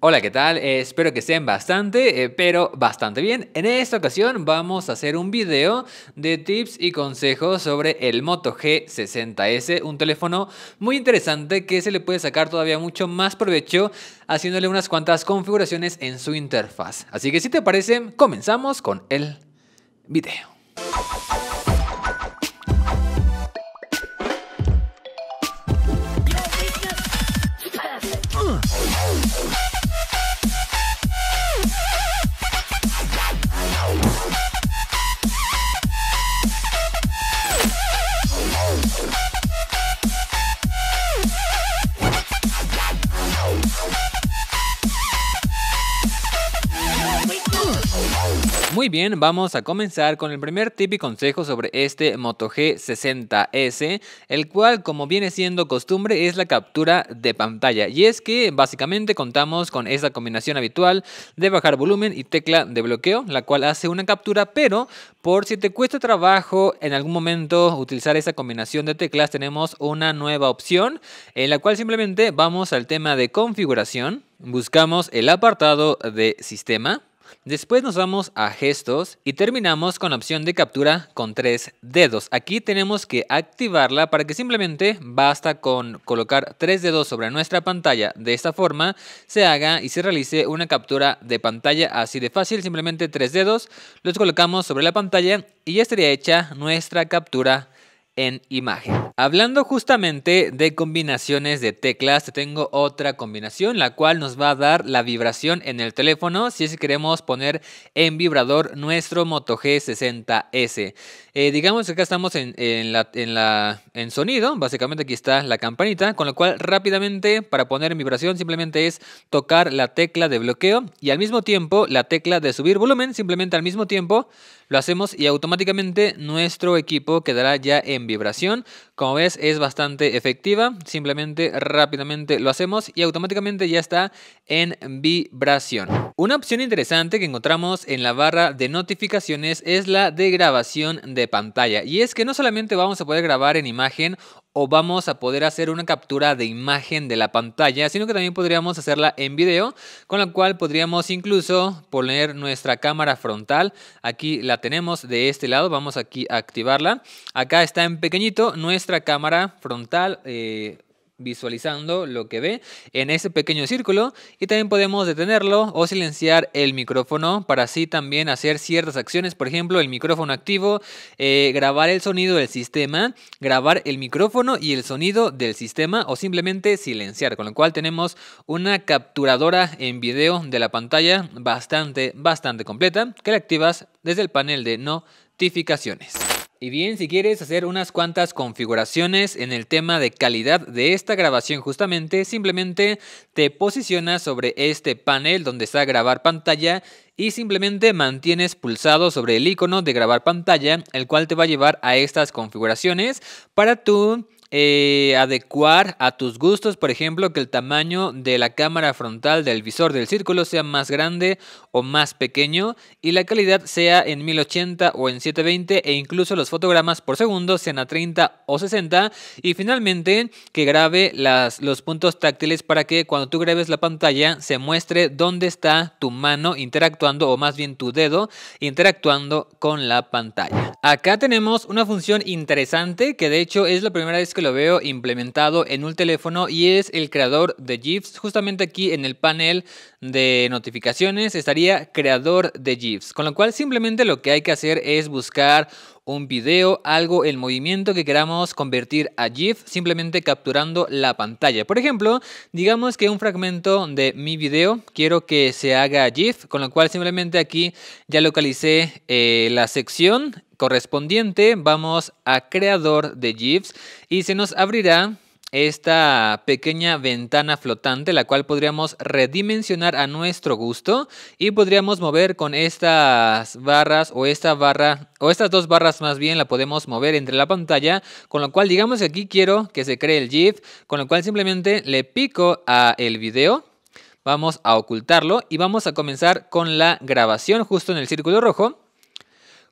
Hola, ¿qué tal? Eh, espero que estén bastante, eh, pero bastante bien. En esta ocasión vamos a hacer un video de tips y consejos sobre el Moto G60S, un teléfono muy interesante que se le puede sacar todavía mucho más provecho haciéndole unas cuantas configuraciones en su interfaz. Así que si te parece, comenzamos con el video. Muy bien, vamos a comenzar con el primer tip y consejo sobre este Moto G60S, el cual como viene siendo costumbre es la captura de pantalla. Y es que básicamente contamos con esa combinación habitual de bajar volumen y tecla de bloqueo, la cual hace una captura, pero por si te cuesta trabajo en algún momento utilizar esa combinación de teclas, tenemos una nueva opción en la cual simplemente vamos al tema de configuración, buscamos el apartado de sistema, Después nos vamos a gestos y terminamos con la opción de captura con tres dedos. Aquí tenemos que activarla para que simplemente basta con colocar tres dedos sobre nuestra pantalla. De esta forma se haga y se realice una captura de pantalla así de fácil. Simplemente tres dedos los colocamos sobre la pantalla y ya estaría hecha nuestra captura en imagen. Hablando justamente de combinaciones de teclas, tengo otra combinación la cual nos va a dar la vibración en el teléfono si es que queremos poner en vibrador nuestro Moto G60S. Eh, digamos que acá estamos en, la, en, en sonido, básicamente aquí está la campanita, con lo cual rápidamente para poner en vibración simplemente es tocar la tecla de bloqueo y al mismo tiempo la tecla de subir volumen, simplemente al mismo tiempo lo hacemos y automáticamente nuestro equipo quedará ya en vibración. Como ves es bastante efectiva, simplemente rápidamente lo hacemos y automáticamente ya está en vibración. Una opción interesante que encontramos en la barra de notificaciones es la de grabación de pantalla y es que no solamente vamos a poder grabar en imagen o vamos a poder hacer una captura de imagen de la pantalla, sino que también podríamos hacerla en video, con la cual podríamos incluso poner nuestra cámara frontal. Aquí la tenemos de este lado, vamos aquí a activarla. Acá está en pequeñito nuestra cámara frontal. Eh, visualizando lo que ve en ese pequeño círculo y también podemos detenerlo o silenciar el micrófono para así también hacer ciertas acciones, por ejemplo el micrófono activo, eh, grabar el sonido del sistema, grabar el micrófono y el sonido del sistema o simplemente silenciar, con lo cual tenemos una capturadora en video de la pantalla bastante, bastante completa que la activas desde el panel de notificaciones. Y bien, si quieres hacer unas cuantas configuraciones en el tema de calidad de esta grabación justamente, simplemente te posicionas sobre este panel donde está grabar pantalla y simplemente mantienes pulsado sobre el icono de grabar pantalla, el cual te va a llevar a estas configuraciones para tu eh, adecuar a tus gustos, por ejemplo, que el tamaño de la cámara frontal del visor del círculo sea más grande o más pequeño y la calidad sea en 1080 o en 720 e incluso los fotogramas por segundo sean a 30 o 60 y finalmente que grabe las, los puntos táctiles para que cuando tú grabes la pantalla se muestre dónde está tu mano interactuando o más bien tu dedo interactuando con la pantalla. Acá tenemos una función interesante que de hecho es la primera vez que lo veo implementado en un teléfono y es el creador de GIFs. Justamente aquí en el panel de notificaciones estaría creador de GIFs, con lo cual simplemente lo que hay que hacer es buscar un video, algo, el movimiento que queramos convertir a GIF simplemente capturando la pantalla. Por ejemplo, digamos que un fragmento de mi video quiero que se haga GIF, con lo cual simplemente aquí ya localicé eh, la sección correspondiente, vamos a creador de GIFs y se nos abrirá esta pequeña ventana flotante, la cual podríamos redimensionar a nuestro gusto y podríamos mover con estas barras o esta barra o estas dos barras más bien la podemos mover entre la pantalla, con lo cual digamos que aquí quiero que se cree el GIF, con lo cual simplemente le pico a el video vamos a ocultarlo y vamos a comenzar con la grabación justo en el círculo rojo.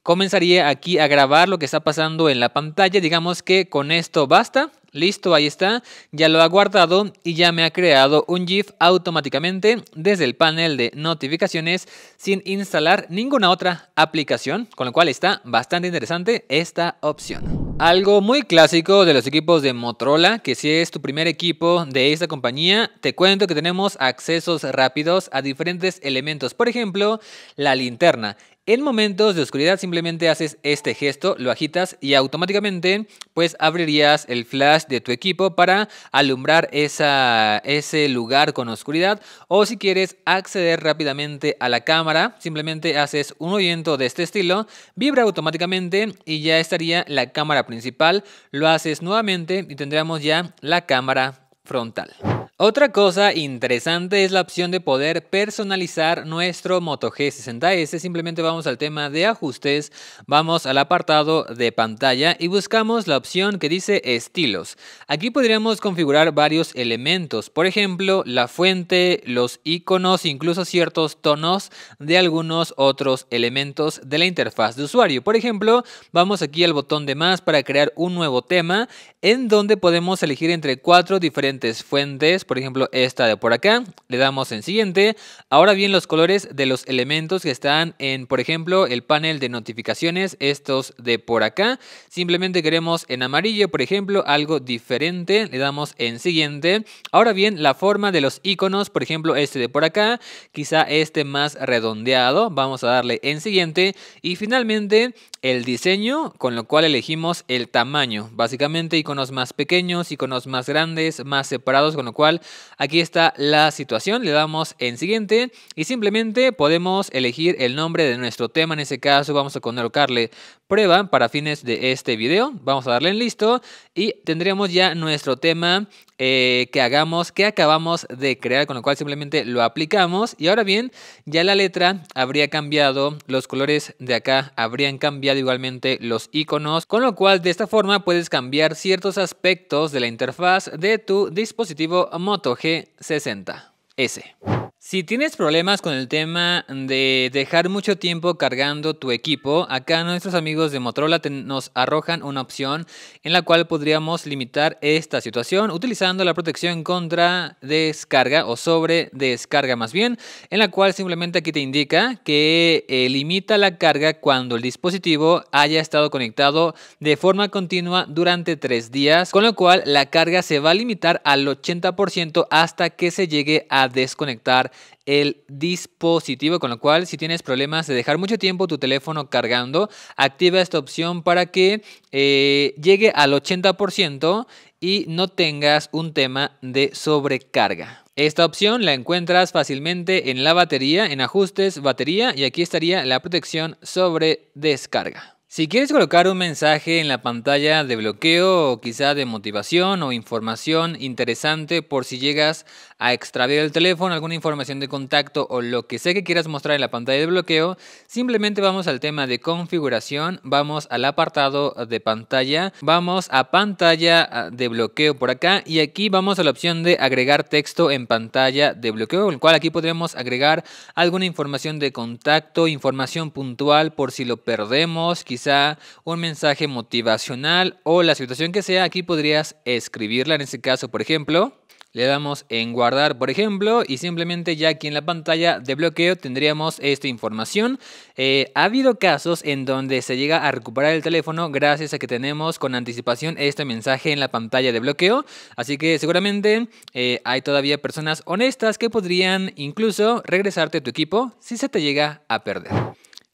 Comenzaría aquí a grabar lo que está pasando en la pantalla, digamos que con esto basta Listo, ahí está, ya lo ha guardado y ya me ha creado un GIF automáticamente desde el panel de notificaciones sin instalar ninguna otra aplicación, con lo cual está bastante interesante esta opción. Algo muy clásico de los equipos de Motorola, que si es tu primer equipo de esta compañía, te cuento que tenemos accesos rápidos a diferentes elementos, por ejemplo, la linterna. En momentos de oscuridad simplemente haces este gesto, lo agitas y automáticamente pues abrirías el flash de tu equipo para alumbrar esa, ese lugar con oscuridad o si quieres acceder rápidamente a la cámara simplemente haces un movimiento de este estilo, vibra automáticamente y ya estaría la cámara principal, lo haces nuevamente y tendríamos ya la cámara frontal. Otra cosa interesante es la opción de poder personalizar nuestro Moto G60S. Simplemente vamos al tema de ajustes, vamos al apartado de pantalla y buscamos la opción que dice estilos. Aquí podríamos configurar varios elementos, por ejemplo, la fuente, los iconos, incluso ciertos tonos de algunos otros elementos de la interfaz de usuario. Por ejemplo, vamos aquí al botón de más para crear un nuevo tema en donde podemos elegir entre cuatro diferentes fuentes por ejemplo esta de por acá, le damos en siguiente. Ahora bien los colores de los elementos que están en, por ejemplo, el panel de notificaciones, estos de por acá. Simplemente queremos en amarillo, por ejemplo, algo diferente, le damos en siguiente. Ahora bien, la forma de los iconos, por ejemplo, este de por acá, quizá este más redondeado, vamos a darle en siguiente. Y finalmente el diseño, con lo cual elegimos el tamaño. Básicamente iconos más pequeños, iconos más grandes, más separados, con lo cual aquí está la situación, le damos en siguiente y simplemente podemos elegir el nombre de nuestro tema, en ese caso vamos a colocarle prueba para fines de este video, vamos a darle en listo y tendríamos ya nuestro tema eh, que hagamos, que acabamos de crear, con lo cual simplemente lo aplicamos. Y ahora bien, ya la letra habría cambiado, los colores de acá habrían cambiado igualmente los iconos, con lo cual de esta forma puedes cambiar ciertos aspectos de la interfaz de tu dispositivo Moto G60S. Si tienes problemas con el tema de dejar mucho tiempo cargando tu equipo, acá nuestros amigos de Motorola nos arrojan una opción en la cual podríamos limitar esta situación utilizando la protección contra descarga o sobre descarga más bien, en la cual simplemente aquí te indica que eh, limita la carga cuando el dispositivo haya estado conectado de forma continua durante tres días, con lo cual la carga se va a limitar al 80% hasta que se llegue a desconectar el dispositivo, con lo cual si tienes problemas de dejar mucho tiempo tu teléfono cargando, activa esta opción para que eh, llegue al 80% y no tengas un tema de sobrecarga. Esta opción la encuentras fácilmente en la batería, en ajustes, batería y aquí estaría la protección sobre descarga. Si quieres colocar un mensaje en la pantalla de bloqueo o quizá de motivación o información interesante por si llegas a extraviar el teléfono, alguna información de contacto o lo que sea que quieras mostrar en la pantalla de bloqueo, simplemente vamos al tema de configuración, vamos al apartado de pantalla, vamos a pantalla ah, de bloqueo por acá y aquí vamos a la opción de agregar texto en pantalla de bloqueo, con el cual aquí podremos agregar alguna información de contacto, información puntual por si lo perdemos, quizá quizá un mensaje motivacional o la situación que sea, aquí podrías escribirla. En este caso, por ejemplo, le damos en guardar, por ejemplo, y simplemente ya aquí en la pantalla de bloqueo tendríamos esta información. Eh, ha habido casos en donde se llega a recuperar el teléfono gracias a que tenemos con anticipación este mensaje en la pantalla de bloqueo. Así que seguramente eh, hay todavía personas honestas que podrían incluso regresarte a tu equipo si se te llega a perder.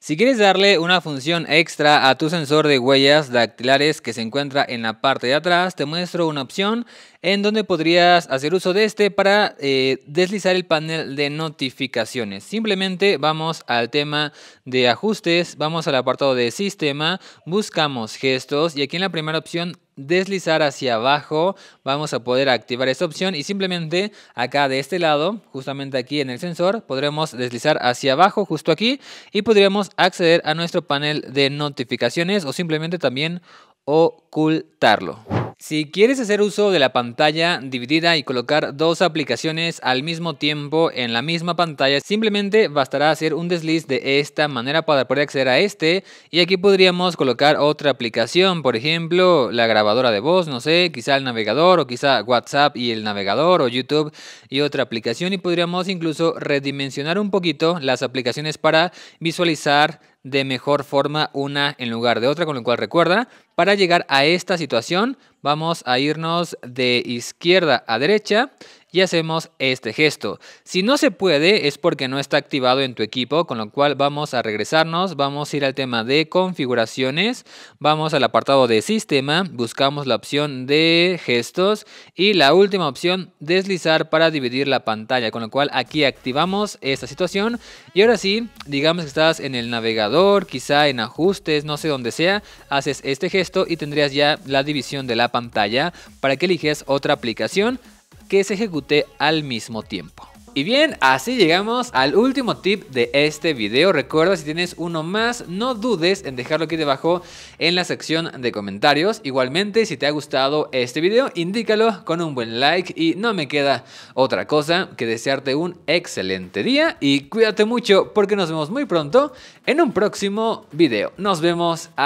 Si quieres darle una función extra a tu sensor de huellas dactilares que se encuentra en la parte de atrás, te muestro una opción en donde podrías hacer uso de este para eh, deslizar el panel de notificaciones. Simplemente vamos al tema de ajustes, vamos al apartado de sistema, buscamos gestos y aquí en la primera opción deslizar hacia abajo, vamos a poder activar esta opción y simplemente acá de este lado, justamente aquí en el sensor, podremos deslizar hacia abajo justo aquí y podríamos acceder a nuestro panel de notificaciones o simplemente también ocultarlo. Si quieres hacer uso de la pantalla dividida y colocar dos aplicaciones al mismo tiempo en la misma pantalla, simplemente bastará hacer un desliz de esta manera para poder acceder a este y aquí podríamos colocar otra aplicación, por ejemplo, la grabadora de voz, no sé, quizá el navegador o quizá WhatsApp y el navegador o YouTube y otra aplicación y podríamos incluso redimensionar un poquito las aplicaciones para visualizar de mejor forma una en lugar de otra, con lo cual recuerda, para llegar a esta situación vamos a irnos de izquierda a derecha y hacemos este gesto. Si no se puede es porque no está activado en tu equipo, con lo cual vamos a regresarnos, vamos a ir al tema de configuraciones, vamos al apartado de sistema, buscamos la opción de gestos y la última opción deslizar para dividir la pantalla, con lo cual aquí activamos esta situación y ahora sí, digamos que estás en el navegador, quizá en ajustes, no sé dónde sea, haces este gesto esto y tendrías ya la división de la pantalla para que eliges otra aplicación que se ejecute al mismo tiempo. Y bien, así llegamos al último tip de este video. Recuerda, si tienes uno más, no dudes en dejarlo aquí debajo en la sección de comentarios. Igualmente, si te ha gustado este video, indícalo con un buen like y no me queda otra cosa que desearte un excelente día y cuídate mucho porque nos vemos muy pronto en un próximo video. Nos vemos.